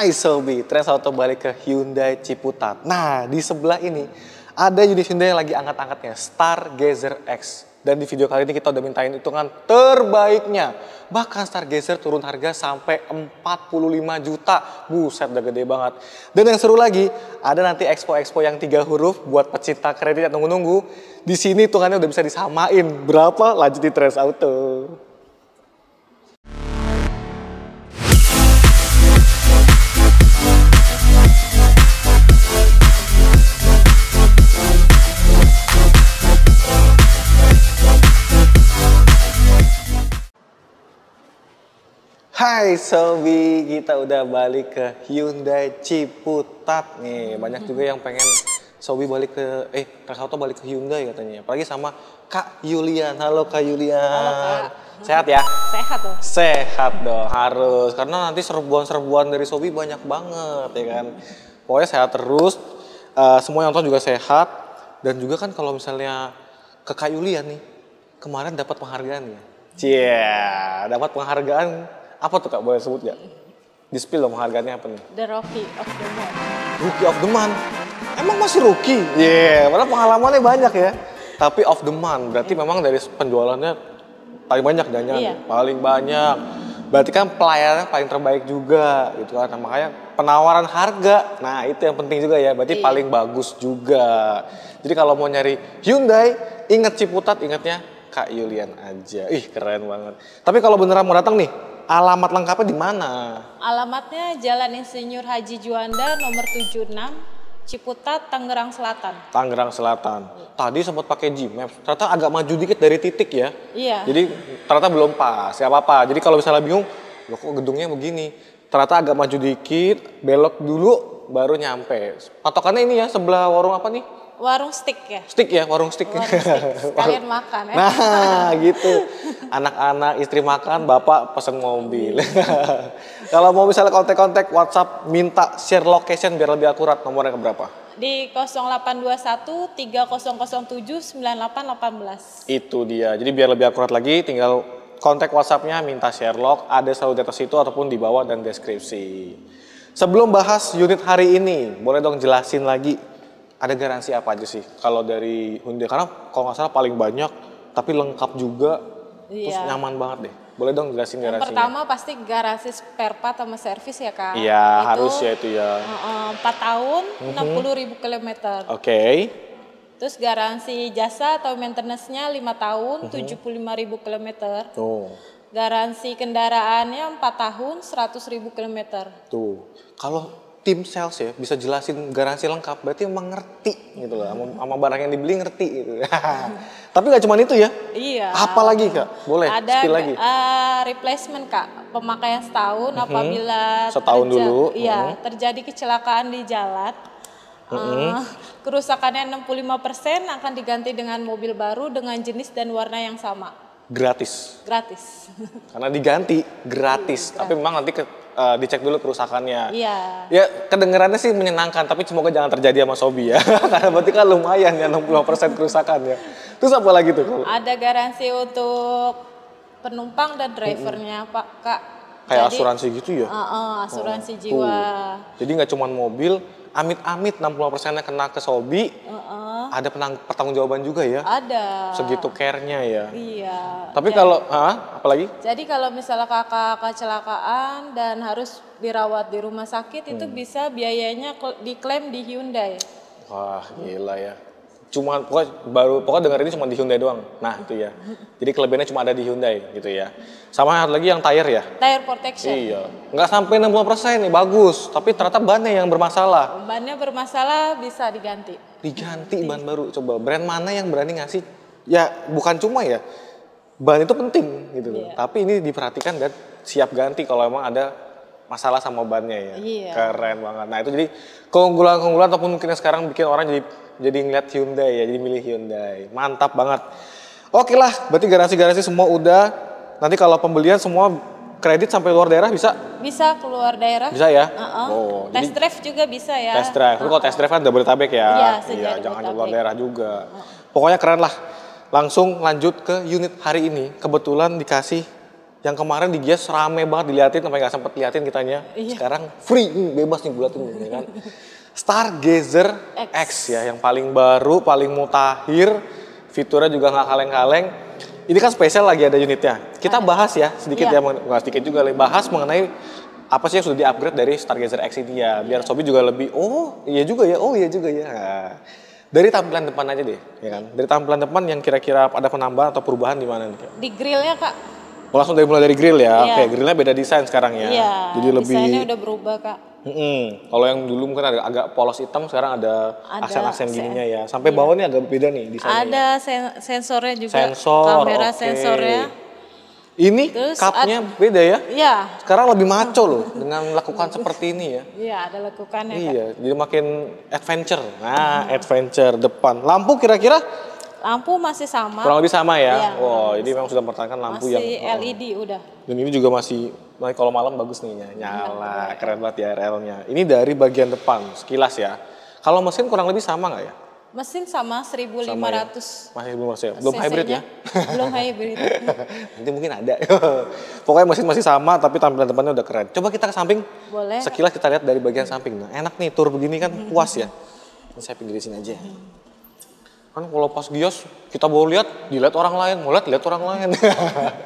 Hai Sobi, tren auto balik ke Hyundai Ciputat. Nah, di sebelah ini ada unit Hyundai yang lagi angkat-angkatnya, Stargazer X. Dan di video kali ini kita udah mintain hitungan terbaiknya. Bahkan Stargazer turun harga sampai 45 juta. Buset, udah gede banget. Dan yang seru lagi, ada nanti expo-expo yang tiga huruf buat pecinta kredit yang nunggu-nunggu. Di sini hitungannya udah bisa disamain. Berapa? Lanjut di Trans Auto. Hai Sobi, kita udah balik ke Hyundai Ciputat nih. Banyak juga yang pengen Sobi balik ke, eh Kak Auto balik ke Hyundai katanya. Apalagi sama Kak Yulian. Halo Kak Yulian. Sehat ya? Sehat dong. Sehat dong, harus. Karena nanti serbuan-serbuan dari Sobi banyak banget ya kan. Pokoknya sehat terus. Uh, semua yang nonton juga sehat. Dan juga kan kalau misalnya ke Kak Yulian nih, kemarin dapat penghargaan ya. Cie, yeah, dapat penghargaan apa tuh kak boleh sebut gak? Di spill dong harganya apa nih? The Rookie of the Month. Rookie of the Month? Emang masih rookie? Iya, yeah, padahal pengalamannya banyak ya. Tapi of the month, berarti yeah. Hmm. memang dari penjualannya paling banyak jangan iya. yeah. paling banyak. Berarti kan pelayanannya paling terbaik juga gitu kan. Nah, makanya penawaran harga. Nah, itu yang penting juga ya. Berarti yeah. paling bagus juga. Jadi kalau mau nyari Hyundai, ingat Ciputat, ingatnya Kak Yulian aja. Ih, keren banget. Tapi kalau beneran mau datang nih, Alamat lengkapnya di mana? Alamatnya Jalan Insinyur Haji Juanda nomor 76, Ciputat, Tangerang Selatan. Tangerang Selatan. Tadi sempat pakai Gmaps, ternyata agak maju dikit dari titik ya. Iya. Jadi ternyata belum pas, Siapa apa Jadi kalau misalnya bingung, loh kok gedungnya begini? Ternyata agak maju dikit, belok dulu, baru nyampe. Patokannya ini ya, sebelah warung apa nih? warung stick ya stick ya warung stick, warung stick. kalian makan ya nah gitu anak-anak istri makan bapak pesen mobil kalau mau misalnya kontak-kontak WhatsApp minta share location biar lebih akurat nomornya berapa di 0821 itu dia jadi biar lebih akurat lagi tinggal kontak WhatsAppnya minta Sherlock ada selalu di atas itu ataupun di bawah dan deskripsi Sebelum bahas unit hari ini, boleh dong jelasin lagi ada garansi apa aja sih kalau dari Hyundai? Karena kalau nggak salah paling banyak, tapi lengkap juga, iya. terus nyaman banget deh. Boleh dong jelasin garansinya. Yang pertama pasti garansi spare part sama servis ya kak. Iya itu, harus ya itu ya. Empat tahun, mhm. enam puluh ribu kilometer. Oke. Okay. Terus garansi jasa atau maintenance-nya lima tahun, mhm. tujuh puluh lima ribu kilometer. Oh. Garansi kendaraannya empat tahun, seratus ribu kilometer. Tuh, kalau tim sales ya bisa jelasin garansi lengkap berarti emang ngerti gitu loh sama, sama barang yang dibeli ngerti gitu tapi nggak cuma itu ya iya Apa lagi kak boleh ada spill lagi uh, replacement kak pemakaian setahun mm-hmm. apabila setahun terja- dulu iya mm-hmm. terjadi kecelakaan di jalan eh, Mm-hmm. Uh, kerusakannya 65% akan diganti dengan mobil baru dengan jenis dan warna yang sama gratis. Gratis. Karena diganti gratis, gratis. Iya, tapi memang nanti ke, uh, dicek dulu kerusakannya. Iya. Ya kedengarannya sih menyenangkan, tapi semoga jangan terjadi sama Sobi ya. Karena berarti kan lumayan ya 60% kerusakan ya. Terus apa lagi tuh? Ada garansi untuk penumpang dan drivernya, mm -hmm. Pak Kak. Kayak Jadi, asuransi gitu ya? Uh, uh, asuransi oh. jiwa. Tuh. Jadi nggak cuma mobil, amit-amit 60%-nya kena ke Sobi. Uh-uh. Ada penang, pertanggung jawaban juga ya. Ada. Segitu care-nya ya. Iya. Tapi kalau ah, lagi Jadi kalau misalnya kakak kecelakaan dan harus dirawat di rumah sakit hmm. itu bisa biayanya diklaim di Hyundai. Wah, gila ya cuma pokok baru pokok dengar ini cuma di Hyundai doang. Nah, itu ya. Jadi kelebihannya cuma ada di Hyundai gitu ya. Sama satu lagi yang tire ya. Tire protection. Iya. nggak sampai 60% nih, bagus. Tapi ternyata bannya yang bermasalah. Bannya bermasalah bisa diganti. Diganti ban baru. Coba brand mana yang berani ngasih ya bukan cuma ya. Ban itu penting gitu loh. Iya. Tapi ini diperhatikan dan siap ganti kalau emang ada masalah sama bannya ya. Iya. Keren banget. Nah itu jadi keunggulan-keunggulan ataupun mungkin sekarang bikin orang jadi jadi ngeliat Hyundai ya, jadi milih Hyundai. Mantap banget. Oke lah, berarti garansi-garansi semua udah. Nanti kalau pembelian semua kredit sampai luar daerah bisa? Bisa keluar daerah. Bisa ya? Uh -uh. Oh, test jadi, drive juga bisa ya. Test drive. Uh Kalau test drive kan double tabek ya. Iya, iya jangan keluar daerah juga. Uh huh Pokoknya keren lah. Langsung lanjut ke unit hari ini. Kebetulan dikasih yang kemarin di Gias rame banget diliatin sampai nggak sempet liatin kitanya. Iya. Sekarang free, hmm, bebas nih gue liatin ya kan. Stargazer X. X ya yang paling baru, paling mutakhir, fiturnya juga nggak kaleng-kaleng. Ini kan spesial lagi ada unitnya. Kita bahas ya sedikit iya. ya, nggak sedikit juga bahas mengenai apa sih yang sudah diupgrade dari Stargazer X ini ya. Biar Sobi juga lebih, oh iya juga ya, oh iya juga ya. Nah, dari tampilan depan aja deh, ya kan? Dari tampilan depan yang kira-kira ada penambahan atau perubahan di mana nih? Di grillnya kak, Oh, langsung dari mulai dari grill ya. Iya. Oke, okay, grillnya beda desain sekarang ya. Iya. Jadi lebih desainnya udah berubah, Kak. Mm Kalau yang dulu mungkin ada agak polos hitam, sekarang ada, aksen-aksen gininya ya. Sampai iya. bawah agak beda nih desainnya. Ada sen sensornya juga. Sensor, kamera okay. sensornya. Ini Terus cupnya beda ya? Iya. Sekarang lebih maco loh dengan lakukan seperti ini ya. Iya, ada lakukannya. Iya, kan? jadi makin adventure. Nah, hmm. adventure depan. Lampu kira-kira Lampu masih sama. Kurang lebih sama ya. Iya, wow, jadi memang sudah mempertahankan lampu masih yang LED oh. udah. Dan ini juga masih kalau malam bagus nih nyala, iya. keren banget ya RL-nya. Ini dari bagian depan sekilas ya. Kalau mesin kurang lebih sama nggak ya? Mesin sama 1500. Sama ya? Masih belum ya. Belum hybrid ya? Belum hybrid. Nanti mungkin ada. Pokoknya mesin masih sama tapi tampilan depannya udah keren. Coba kita ke samping. Boleh. Sekilas kita lihat dari bagian samping. Nah, enak nih tur begini kan mm-hmm. puas ya. Saya pinggir di sini aja kan kalau pas gios kita baru lihat dilihat orang lain mau lihat lihat orang lain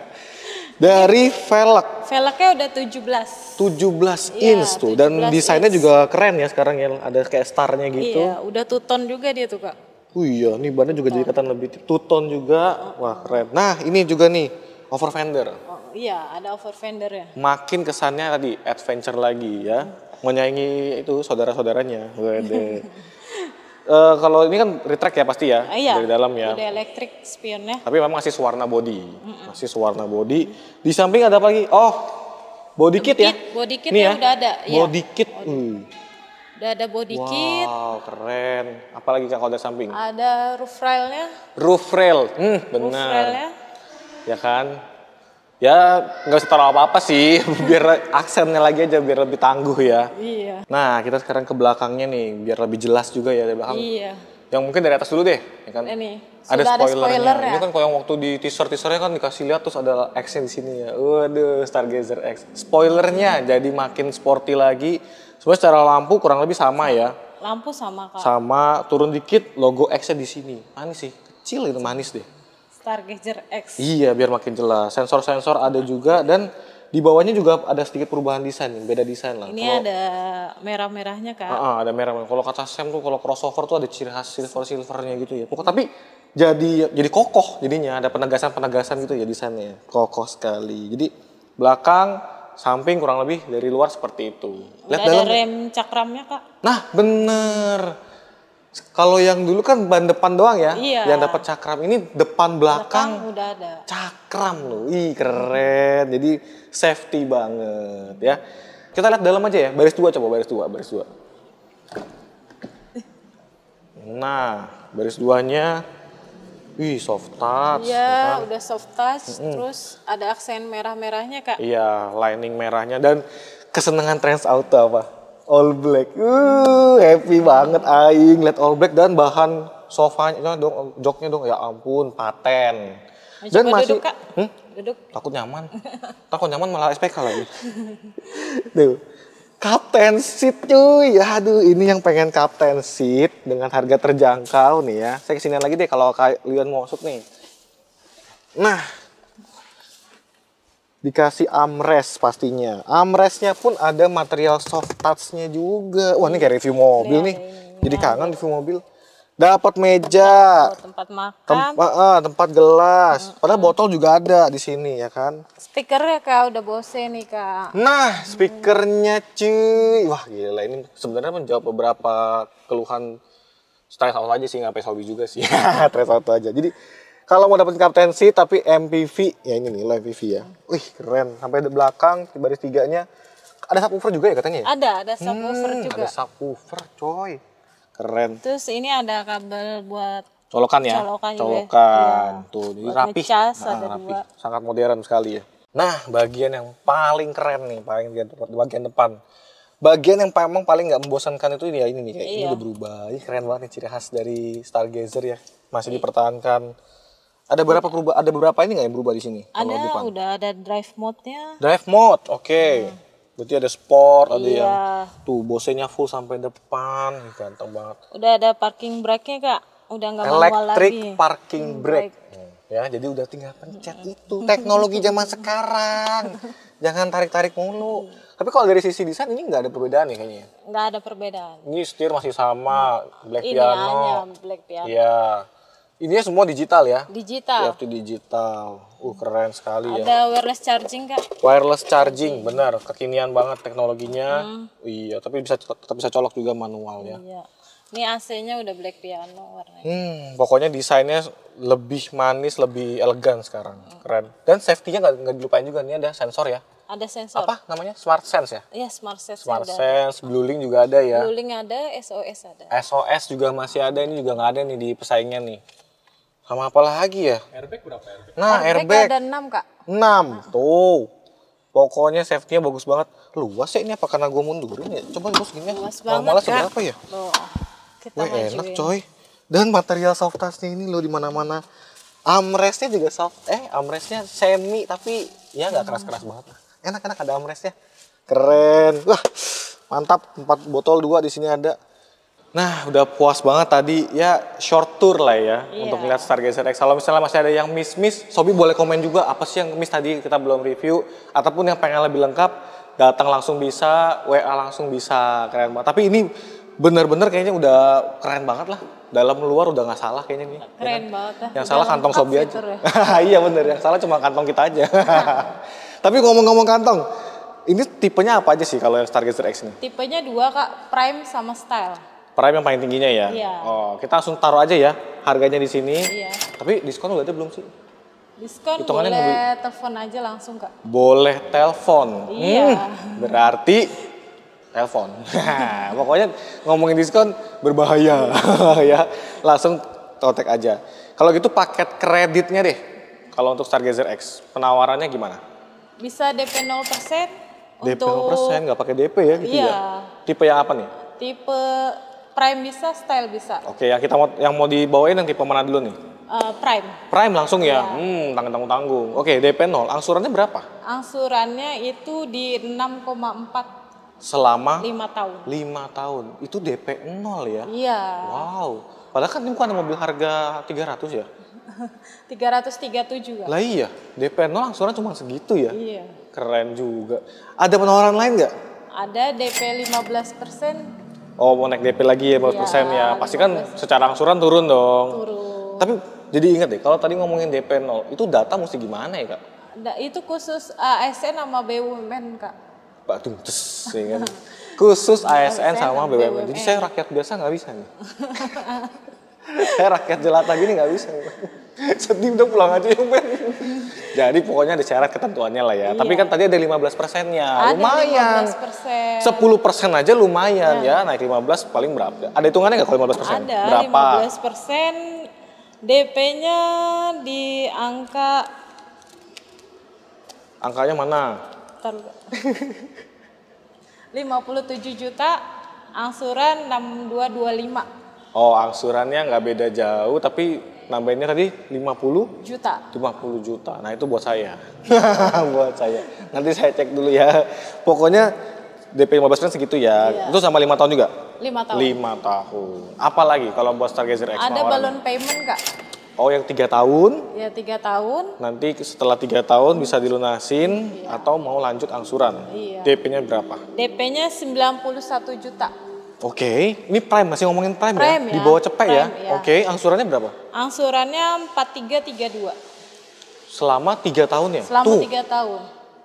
dari velg velgnya udah 17 17 ya, inch tuh dan desainnya inch. juga keren ya sekarang ya ada kayak starnya gitu iya udah tuton juga dia tuh kak Oh iya, nih bannya juga jadi kelihatan lebih tuton juga. Wah, keren. Nah, ini juga nih over fender. Oh, iya, ada over fender ya. Makin kesannya tadi adventure lagi ya. Menyaingi itu saudara-saudaranya. Uh, kalau ini kan retract ya pasti ya uh, iya, dari dalam ya. Udah elektrik spionnya. Tapi memang masih warna body, mm masih warna body. Di samping ada apa lagi? Oh, body, kit, ya. Body kit ya, ya udah ada. Iya. Body ya. kit. Body. Hmm. Udah ada body wow, kit. Wow, keren. Apalagi kalau ada samping? Ada roof railnya. Roof rail, hmm, benar. Roof railnya. Ya kan ya nggak usah taruh apa-apa sih biar aksennya lagi aja biar lebih tangguh ya iya nah kita sekarang ke belakangnya nih biar lebih jelas juga ya dari belakang iya yang mungkin dari atas dulu deh ya kan ini ada ada spoiler ya? ini kan kalau yang waktu di teaser teasernya kan dikasih lihat terus ada aksen di sini ya waduh Stargazer X spoilernya hmm. jadi makin sporty lagi sebenarnya secara lampu kurang lebih sama ya lampu sama kak sama turun dikit logo X-nya di sini manis sih kecil itu manis deh Stargazer X. Iya, biar makin jelas. Sensor-sensor ada juga dan di bawahnya juga ada sedikit perubahan desain, beda desain lah. Ini kalo, ada merah-merahnya kak. Uh, ada merah. Kalau kata Sam tuh kalau crossover tuh ada ciri khas silver-silvernya gitu ya. Pokok tapi jadi jadi kokoh jadinya ada penegasan-penegasan gitu ya desainnya. Kokoh sekali. Jadi belakang samping kurang lebih dari luar seperti itu. Lihat ada dalam. rem cakramnya kak. Nah bener. Kalau yang dulu kan ban depan doang ya, iya. yang dapat cakram ini depan belakang, belakang udah ada. cakram loh, ih keren. Jadi safety banget ya. Kita lihat dalam aja ya, baris dua coba baris dua, baris dua. Nah, baris duanya, wih soft touch. Iya, ya kan? udah soft touch, mm -hmm. terus ada aksen merah-merahnya kak. Iya, lining merahnya dan kesenangan Trans Auto apa? All Black. Uh, happy banget aing lihat All Black dan bahan sofanya dong, joknya dong. Ya ampun, paten. Dan masih duduk, Kak. Hmm? duduk. Takut nyaman. Takut nyaman malah SPK lagi. Tuh. Kapten seat cuy. Aduh, ini yang pengen kapten seat dengan harga terjangkau nih ya. Saya kesini lagi deh kalau kalian mau masuk nih. Nah, dikasih armrest pastinya. Armrestnya pun ada material soft touchnya juga. Wah ini kayak review mobil ya, nih. Ini, iya, iya. Jadi kangen review mobil. Dapat meja, tempat, makan, tempat, uh, eh, eh, tempat gelas. Padahal botol juga ada di sini ya kan. Speakernya kak udah bosen nih kak. Nah mm. speakernya cuy, wah gila ini sebenarnya menjawab beberapa keluhan stress out aja sih, nggak sampai hobi juga sih, stress out aja. Jadi kalau mau dapetin kaptensi tapi MPV ya ini nih MPV ya wih keren sampai di belakang di baris tiganya ada subwoofer juga ya katanya ya? ada ada subwoofer hmm, juga ada subwoofer coy keren terus ini ada kabel buat colokan ya colokan, ya. colokan. Ya. tuh jadi rapi nah, sangat modern sekali ya nah bagian yang paling keren nih paling di bagian depan bagian yang memang paling nggak membosankan itu ini ya ini nih kayak iya. ini udah berubah ini keren banget nih ciri khas dari Stargazer ya masih iya. dipertahankan ada berapa perubahan? Ada berapa ini nggak yang berubah di sini? Ada, Jepang? udah ada drive mode-nya. Drive mode, oke. Okay. Hmm. Berarti ada sport, ada iya. yang tuh bosenya full sampai depan, ganteng banget. Udah ada parking brake-nya kak, udah nggak manual lagi. Electric parking brake. Hmm. Ya, jadi udah tinggal pencet itu. Teknologi zaman sekarang. Jangan tarik-tarik mulu. Tapi kalau dari sisi desain ini nggak ada perbedaan ya kayaknya. Nggak ada perbedaan. Ini setir masih sama, black Ini piano. Hanya black piano. Iya. Ini semua digital ya? Digital. Iya, TFT digital. Uh keren sekali Ada ya. Ada wireless charging kak? Wireless charging, benar. Kekinian banget teknologinya. Hmm. Iya, tapi bisa tetap bisa colok juga manual ya. Iya. Ini AC-nya udah black piano warnanya. Hmm, pokoknya desainnya lebih manis, lebih elegan sekarang. Hmm. Keren. Dan safety-nya nggak dilupain juga nih ada sensor ya ada sensor. Apa namanya? Smart Sense ya? Iya, Smart Sense. Smart ada. Sense, Blue Link juga ada ya. Blue Link ada, SOS ada. SOS juga masih ada, ini juga nggak ada nih di pesaingnya nih sama apa lagi ya? Airbag berapa airbag? Nah, airbag, kan airbag ada 6, Kak. 6. Ah. Tuh. Pokoknya safety-nya bagus banget. Luas ya ini apa karena gue mundurin ya? Coba luas gini ya. Luas banget, Normalnya seberapa ya? Loh. Kita Wah, enak coy. Dan material soft touch-nya ini lo di mana-mana. Armrest-nya juga soft. Eh, armrest-nya semi tapi ya nggak hmm. keras-keras banget. Enak-enak ada armrest-nya. Keren. Wah, mantap. Empat botol dua di sini ada. Nah, udah puas banget tadi ya short tour lah ya yeah. untuk melihat Stargazer X. Kalau misalnya masih ada yang miss-miss, Sobi boleh komen juga apa sih yang miss tadi kita belum review ataupun yang pengen lebih lengkap, datang langsung bisa, WA langsung bisa, keren banget. Tapi ini bener-bener kayaknya udah keren banget lah. Dalam luar udah nggak salah kayaknya nih. Keren ya kan? banget. Yang udah salah kantong Sobi aja. iya bener, yang salah cuma kantong kita aja. Tapi ngomong-ngomong kantong, ini tipenya apa aja sih kalau yang Stargazer X ini? Tipenya dua kak, prime sama style. Prime yang paling tingginya ya. Iya. Oh, kita langsung taruh aja ya harganya di sini. Iya. Tapi diskon udah ada belum sih? Diskon Hitungannya boleh ngambil. telepon aja langsung kak. Boleh telepon. Iya. Hmm, berarti telepon. Pokoknya ngomongin diskon berbahaya ya. Langsung totek aja. Kalau gitu paket kreditnya deh. Kalau untuk Stargazer X penawarannya gimana? Bisa DP 0% DP untuk... 0% nggak pakai DP ya gitu ya? iya. ya. Tipe yang apa nih? Tipe Prime bisa, style bisa. Oke, ya kita mau yang mau dibawain yang tipe mana dulu nih? Uh, prime. Prime langsung ya. Yeah. Hmm, tanggung tanggung tanggung. Oke, DP 0. Angsurannya berapa? Angsurannya itu di 6,4 selama 5 tahun. 5 tahun. Itu DP 0 ya? Iya. Yeah. Wow. Padahal kan ini bukan mobil harga 300 ya? 337 kan? Lah iya, DP 0 angsuran cuma segitu ya? Iya. Keren juga. Ada penawaran lain nggak? Ada DP 15 persen oh mau naik DP lagi ya berapa persen ya, iya, Pasti kan secara angsuran turun dong. Turun. Tapi jadi ingat deh kalau tadi ngomongin DP 0, itu data mesti gimana ya, Kak? da, itu khusus ASN sama BUMN, Kak. Pak tes, ingat. Khusus ASN, sama BUMN. Jadi saya rakyat biasa nggak bisa nih. saya rakyat jelata gini nggak bisa. Sedih udah pulang aja, Ben. Jadi pokoknya ada syarat ketentuannya lah ya. Iya. Tapi kan tadi ada 15 persennya, lumayan. 15%. 10 persen aja lumayan ya. ya, naik 15 paling berapa? Ada hitungannya nggak kalau 15 persen? Ada, berapa? 15 persen DP-nya di angka... Angkanya mana? Ntar, 57 juta, angsuran 6225. Oh, angsurannya nggak beda jauh, tapi nambahinnya tadi 50 juta. 50 juta. Nah, itu buat saya. buat saya. Nanti saya cek dulu ya. Pokoknya DP 15 kan segitu ya. Iya. Itu sama lima tahun juga? Lima tahun. Lima tahun. Apalagi kalau buat Stargazer X? Ada balon payment Kak. Oh, yang tiga tahun? Ya, tiga tahun. Nanti setelah tiga tahun bisa dilunasin iya. atau mau lanjut angsuran. Iya. DP-nya berapa? DP-nya 91 juta. Oke, okay. ini prime masih ngomongin prime, ya? prime ya? ya. Di bawah cepet ya? prime, ya? ya. Oke, okay. angsurannya berapa? Angsurannya 4332. Selama 3 tahun ya? Selama Tuh.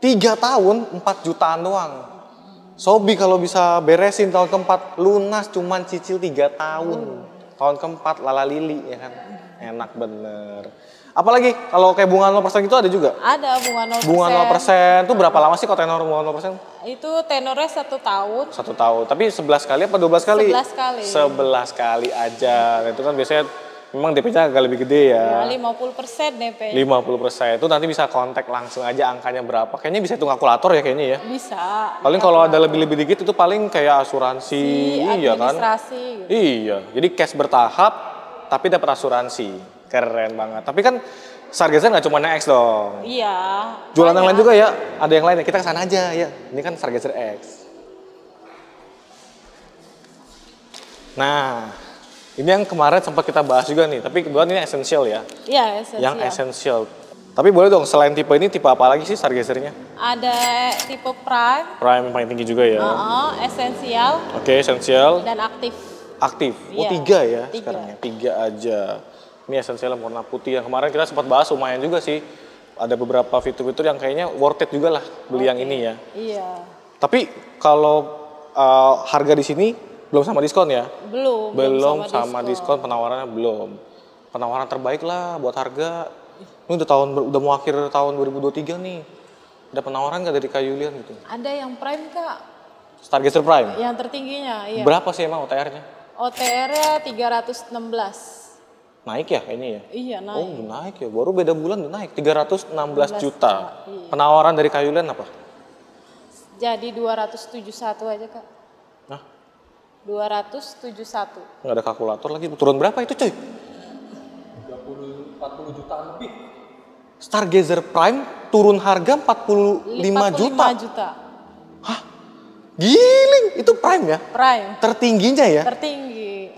3 tahun. 3 tahun 4 jutaan doang. Sobi kalau bisa beresin tahun keempat lunas cuman cicil 3 tahun. Hmm. Tahun keempat lala lili ya kan. Enak bener. Apalagi kalau kayak bunga 0% itu ada juga? Ada bunga 0%. Bunga 0% itu berapa lama sih kalau tenor bunga 0%? Itu tenornya satu tahun. Satu tahun. Tapi 11 kali apa 12 kali? 11 kali. 11 kali aja. Itu kan biasanya memang DP-nya agak lebih gede ya. ya 50 persen DP. 50 persen itu nanti bisa kontak langsung aja angkanya berapa. Kayaknya bisa hitung kalkulator ya kayaknya ya. Bisa. Paling iya. kalau ada lebih-lebih dikit itu paling kayak asuransi, si, iya kan? Gitu. Iya. Jadi cash bertahap tapi dapat asuransi. Keren banget. Tapi kan Sargeza nggak cuma X dong. Iya. Jualan yang lain juga ya. Ada yang lain ya. Kita ke sana aja ya. Ini kan Sargezer X. Nah, ini yang kemarin sempat kita bahas juga nih. Tapi kebetulan ini esensial ya. Iya, esensial. Yang esensial. Tapi boleh dong, selain tipe ini tipe apa lagi sih Sargesernya? Ada tipe Prime. Prime yang paling tinggi juga ya. oh esensial. Oke, okay, esensial. Dan aktif. Aktif. Oh, iya, tiga ya tiga. sekarang ya. Tiga aja. Mie Essential yang warna putih yang kemarin kita sempat bahas lumayan juga sih ada beberapa fitur-fitur yang kayaknya worth it juga lah beli okay. yang ini ya. Iya. Tapi kalau uh, harga di sini belum sama diskon ya? Belum. Belum sama, sama diskon. diskon penawarannya belum. Penawaran terbaik lah buat harga. Ini udah tahun udah mau akhir tahun 2023 nih. Ada penawaran nggak dari Kak Yulian gitu? Ada yang prime kak. Stargazer Prime? Yang tertingginya, iya. Berapa sih emang OTR-nya? OTR-nya 316 naik ya ini ya? Iya oh, naik. Oh naik ya, baru beda bulan naik 316 16, juta. Iya. Penawaran dari Kayulen apa? Jadi 271 aja kak. Nah? 271. Nggak ada kalkulator lagi, turun berapa itu cuy? 30, 40 jutaan lebih. Stargazer Prime turun harga 45, 45 juta. juta. Hah? Giling, itu Prime ya? Prime. Tertingginya ya? Tertinggi.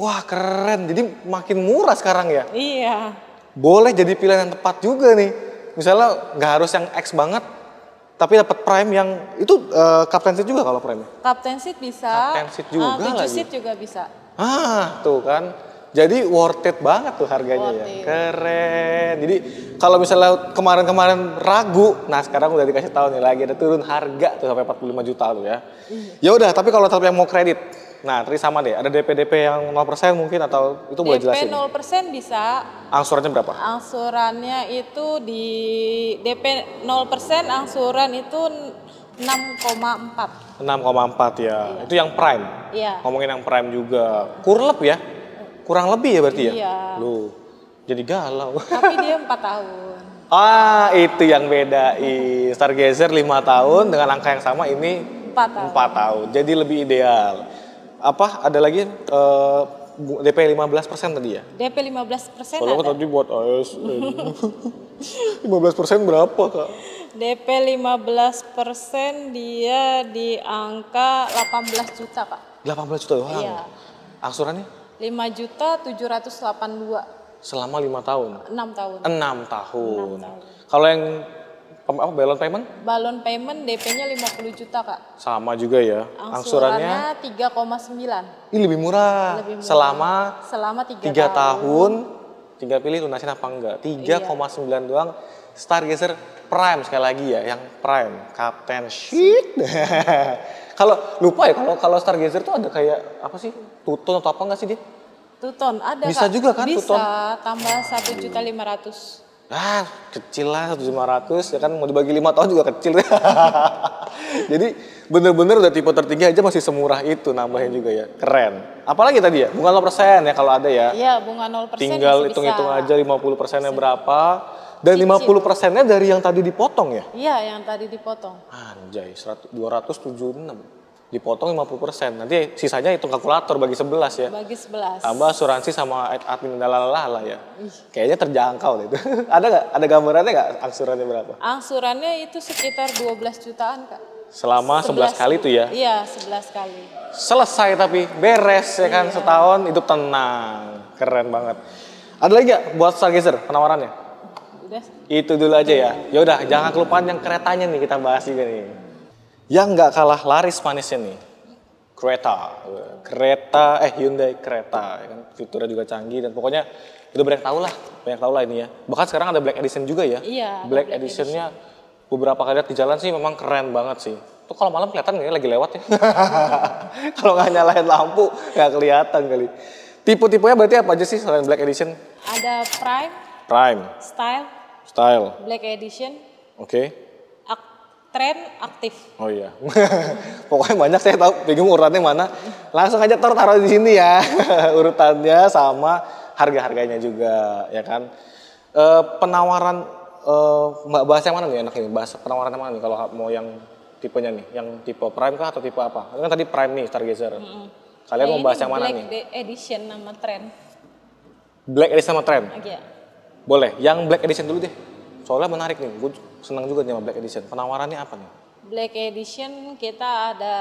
Wah keren, jadi makin murah sekarang ya? Iya. Boleh jadi pilihan yang tepat juga nih. Misalnya nggak harus yang X banget, tapi dapat prime yang itu uh, captain seat juga kalau prime captain seat bisa captain seat juga uh, lagi seat juga bisa ah tuh kan jadi worth it banget tuh harganya ya keren jadi kalau misalnya kemarin-kemarin ragu nah sekarang udah dikasih tahu nih lagi ada turun harga tuh sampai 45 juta tuh ya iya. ya udah tapi kalau tetap yang mau kredit Nah, tadi sama deh. Ada DP-DP yang 0% mungkin atau itu DP boleh jelasin? DP 0% bisa. Angsurannya berapa? Angsurannya itu di DP 0% angsuran itu 6,4. 6,4 ya. Iya. Itu yang prime. Iya. Ngomongin yang prime juga. Kurleb ya? Kurang lebih ya berarti ya? iya. ya? Lu jadi galau. Tapi dia 4 tahun. Ah, itu yang beda. Stargazer 5 tahun dengan angka yang sama ini 4 tahun. 4 tahun. Jadi lebih ideal apa ada lagi uh, DP 15% persen tadi ya? DP 15% persen. Kalau tadi buat eh, AS, 15% persen berapa, Kak? DP 15% persen dia di angka 18 juta, Pak. 18 juta doang? Iya. Angsurannya? 5 juta 782. Selama 5 tahun? 6 tahun. 6 tahun. tahun. Kalau yang oh, balon payment? Balon payment DP-nya 50 juta, Kak. Sama juga ya. Angsurannya, Angsurannya 3,9. Ini lebih murah. Lebih murah. Selama selama 3, 3 tahun. tahun tinggal pilih lunasin apa enggak. 3,9 iya. doang. Stargazer Prime sekali lagi ya, yang Prime, Captain Shit. kalau lupa ya kalau kalau Stargazer tuh ada kayak apa sih? Tuton atau apa enggak sih, dia Tuton ada. Bisa kak. juga kan Bisa, Tuton? Bisa, tambah 1.500 ah kecil lah 500 ya kan mau dibagi lima tahun juga kecil jadi bener-bener udah tipe tertinggi aja masih semurah itu nambahin juga ya keren apalagi tadi ya bunga 0% ya kalau ada ya iya bunga 0% tinggal hitung-hitung aja 50 persennya berapa dan lima 50 persennya dari yang tadi dipotong ya iya yang tadi dipotong anjay dua ratus 100, 276 dipotong 50%. Nanti sisanya hitung kalkulator bagi 11 ya. Bagi 11. Tambah asuransi sama admin lalala lah ya. Ih. Kayaknya terjangkau deh itu. ada nggak? Ada gambarannya enggak angsurannya berapa? Angsurannya itu sekitar 12 jutaan, Kak. Selama 11, 11 kali itu ya? Iya, 11 kali. Selesai tapi beres ya kan iya. setahun hidup tenang. Keren banget. Ada lagi gak buat Stargazer penawarannya? Udah. Itu dulu aja ya. Ya udah, jangan kelupaan yang keretanya nih kita bahas juga nih. Yang nggak kalah laris manis ini kereta, kereta eh Hyundai kereta, ya kan fiturnya juga canggih dan pokoknya itu banyak tahu lah, banyak tahu lah ini ya. Bahkan sekarang ada black edition juga ya. Iya. Black, black editionnya edition. beberapa kali lihat di jalan sih memang keren banget sih. Tuh kalau malam kelihatan nggak ya? lagi lewat ya. kalau nggak nyalain lampu nggak kelihatan kali. Tipe-tipenya berarti apa aja sih selain black edition? Ada prime. Prime. Style. Style. Black edition. Oke. Okay tren aktif. Oh iya. Pokoknya banyak saya tahu bingung urutannya mana. Langsung aja tor taruh di sini ya. urutannya sama harga-harganya juga ya kan. E, penawaran e, Mbak bahas yang mana nih enak ini? Bahasa penawaran yang mana nih kalau mau yang tipenya nih? Yang tipe prime kah atau tipe apa? Kan tadi prime nih Stargazer. Mm -hmm. Kalian nah, mau bahas yang mana Black nih? Black Edition sama Trend. Black Edition sama Trend? Iya. Boleh. Yang Black Edition dulu deh. Soalnya menarik nih. Gue senang juga nih sama Black Edition. Penawarannya apa nih? Black Edition kita ada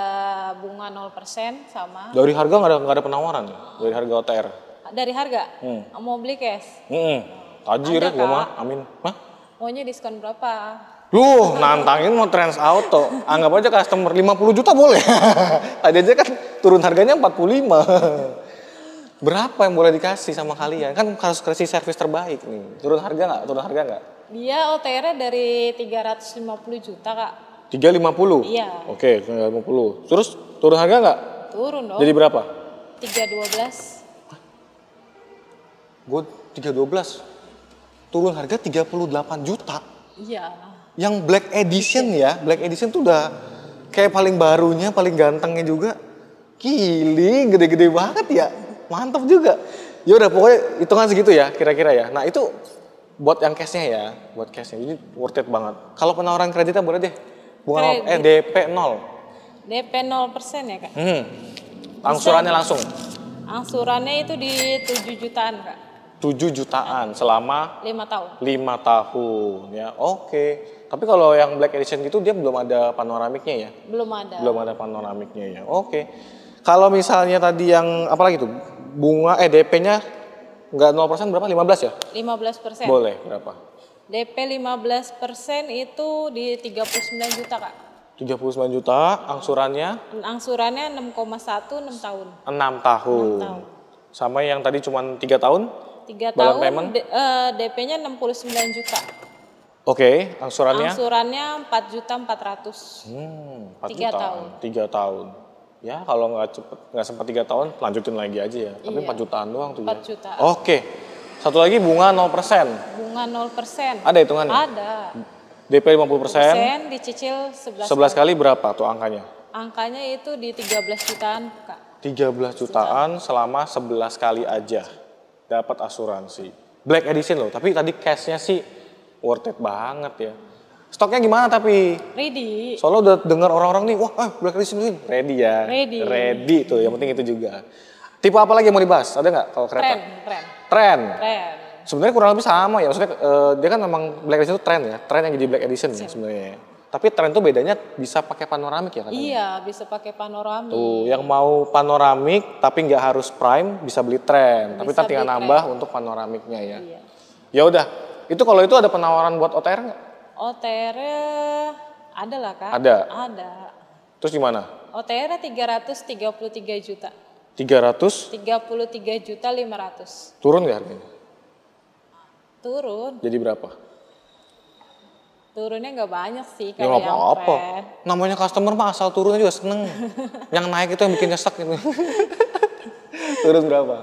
bunga 0% sama. Dari harga nggak ada, nggak ada penawaran ya? Dari harga OTR? Dari harga? Hmm. Mau beli cash? Hmm. Tajir ya gue mah, amin. Hah? Maunya diskon berapa? Duh, nantangin mau trans auto. Anggap aja customer 50 juta boleh. Tadi aja kan turun harganya 45. Berapa yang boleh dikasih sama kalian? Kan harus kasih servis terbaik nih. Turun harga nggak? Turun harga nggak? Dia otr ratus dari 350 juta, Kak. 350? Iya. Oke, 350. Terus turun harga nggak? Turun dong. Jadi berapa? 312. Gue 312. Turun harga 38 juta. Iya. Yang black edition ya, black edition tuh udah kayak paling barunya, paling gantengnya juga. kili gede-gede banget ya. Mantap juga. Ya udah pokoknya hitungan segitu ya kira-kira ya. Nah, itu buat yang cashnya ya, buat cashnya. Ini worth it banget. Kalau penawaran kreditnya boleh deh. Bunga eh DP 0. DP 0 persen ya kak? Hmm. Angsurannya langsung? Angsurannya itu di tujuh jutaan kak. 7 jutaan selama lima tahun. Lima tahun ya. Oke. Okay. Tapi kalau yang Black Edition gitu dia belum ada panoramiknya ya? Belum ada. Belum ada panoramiknya ya. Oke. Okay. Kalau misalnya tadi yang apa lagi tuh bunga eh DP-nya Enggak 0% persen berapa? 15 ya? 15%. persen. Boleh, berapa? DP 15% persen itu di 39 juta, Kak. 39 juta, angsurannya? Angsurannya 6,1 6 tahun. 6 tahun. 6 tahun. Sama yang tadi cuma 3 tahun? 3 tahun payment? uh, DP-nya 69 juta. Oke, okay, angsurannya? Angsurannya 4 juta 400. Hmm, 4 3 juta. tahun. 3 tahun ya kalau nggak cepet nggak sempat tiga tahun lanjutin lagi aja ya tapi iya. 4 jutaan doang tuh 4 ya. juta oke satu lagi bunga 0% persen bunga 0% persen ada hitungannya ada DP 50% persen dicicil 11 11 kali berapa tuh angkanya angkanya itu di 13 jutaan Kak 13 jutaan selama 11 kali aja dapat asuransi black edition loh tapi tadi cashnya sih worth it banget ya Stoknya gimana tapi? Ready. Soalnya udah dengar orang-orang nih, wah, eh, Edition ini ready ya. Ready. Ready tuh, yang penting itu juga. Tipe apa lagi yang mau dibahas? Ada nggak kalau kereta? Trend, trend. Trend. Sebenarnya kurang lebih sama ya, maksudnya uh, dia kan memang Black Edition itu trend ya, trend yang jadi Black Edition ya iya. sebenarnya. Tapi tren tuh bedanya bisa pakai panoramik ya kan? Iya, bisa pakai panoramik. Tuh, yang mau panoramik tapi nggak harus prime bisa beli tren, tapi kita tinggal nambah untuk panoramiknya ya. Iya. Ya udah, itu kalau itu ada penawaran buat OTR nggak? OTR oh, ada lah kak. Ada. Ada. Terus gimana? Oh, puluh tiga juta. Tiga Tiga ratus? puluh tiga juta lima ratus. Turun nggak harganya? Turun. Jadi berapa? Turunnya nggak banyak sih. Ya apa, apa-apa. Namanya customer mah asal turunnya juga seneng. yang naik itu yang bikin nyesek gitu. Turun berapa?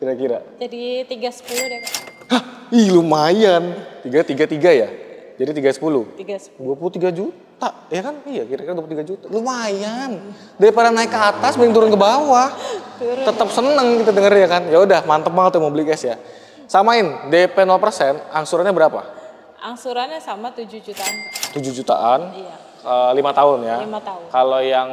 Kira-kira? Jadi 310 deh. Hah, ih lumayan. tiga tiga tiga ya? Jadi 310. 310. 23 juta. Ya kan? Iya, kira-kira 23 juta. Lumayan. Daripada naik ke atas mending turun ke bawah. Tetap seneng kita denger ya kan. Ya udah, mantep banget tuh mau beli guys ya. Samain DP 0%, angsurannya berapa? Angsurannya sama 7 jutaan. 7 jutaan? Iya. Eh, lima tahun ya. Lima tahun. Kalau yang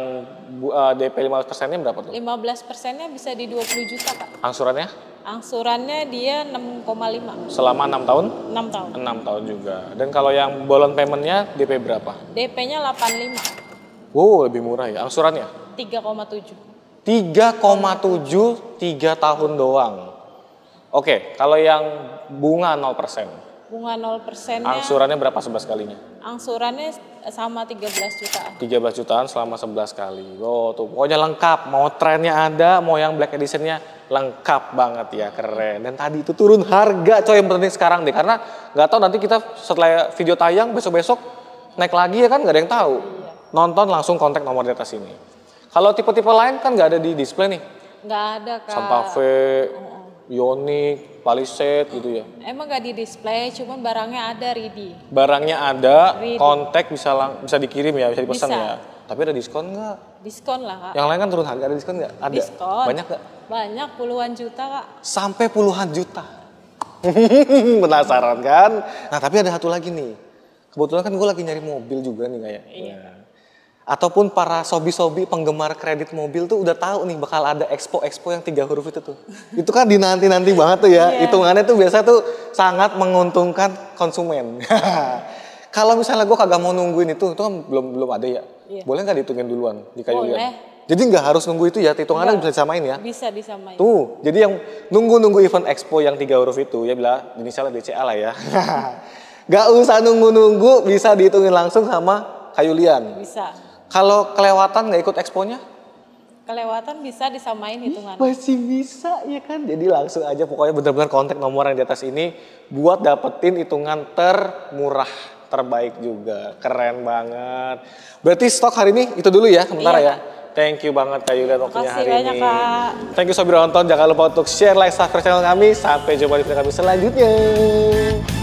uh, eh, DP belas persennya berapa tuh? Lima belas persennya bisa di dua puluh juta pak. Angsurannya? Angsurannya dia enam koma lima. Selama enam tahun? Enam tahun. Enam tahun juga. Dan kalau yang bolon paymentnya DP berapa? DP-nya delapan lima. Wow lebih murah ya. Angsurannya? Tiga Tiga koma tujuh. koma tujuh tiga tahun doang. Oke, okay, kalau yang bunga nol persen bunga 0% Angsurannya berapa 11 kalinya? Angsurannya sama 13 jutaan. 13 jutaan selama 11 kali. Oh, tuh pokoknya lengkap. Mau trennya ada, mau yang black editionnya lengkap banget ya, keren. Dan tadi itu turun harga, coy yang penting sekarang deh karena nggak tahu nanti kita setelah video tayang besok-besok naik lagi ya kan nggak ada yang tahu. Iya. Nonton langsung kontak nomor di atas ini. Kalau tipe-tipe lain kan nggak ada di display nih. Nggak ada kak. Santa Fe, oh, oh. Ioniq, palisade gitu ya. Emang gak di display, cuman barangnya ada ready. Barangnya ada, ready. kontak bisa lang bisa dikirim ya, bisa dipesan bisa. ya. Tapi ada diskon nggak? Diskon lah kak. Yang lain kan turun harga, ada diskon nggak? Ada. Diskon. Banyak nggak? Banyak puluhan juta kak. Sampai puluhan juta. Penasaran kan? Nah tapi ada satu lagi nih. Kebetulan kan gue lagi nyari mobil juga nih kayak. Ya. Iya. Nah ataupun para sobi-sobi penggemar kredit mobil tuh udah tahu nih bakal ada expo-expo yang tiga huruf itu tuh. Itu kan dinanti-nanti banget tuh ya. Iya. Hitungannya yeah. tuh biasa tuh sangat menguntungkan konsumen. Kalau misalnya gue kagak mau nungguin itu, itu kan belum belum ada ya. Yeah. Boleh nggak dihitungin duluan di kayu Boleh. Jadi nggak harus nunggu itu ya, hitungannya bisa disamain ya? Bisa disamain. Tuh, jadi yang nunggu-nunggu event expo yang tiga huruf itu, ya bila salah, DCA lah ya. gak usah nunggu-nunggu, bisa dihitungin langsung sama Kayulian. Bisa kalau kelewatan nggak ikut eksponya? Kelewatan bisa disamain hitungan. Masih bisa ya kan? Jadi langsung aja pokoknya benar-benar kontak nomor yang di atas ini buat dapetin hitungan termurah terbaik juga. Keren banget. Berarti stok hari ini itu dulu ya sementara iya, ya. Thank you banget Kak Yulia waktunya hari banyak, ini. Kak. Thank you sobat nonton. Jangan lupa untuk share, like, subscribe channel kami. Sampai jumpa di video kami selanjutnya.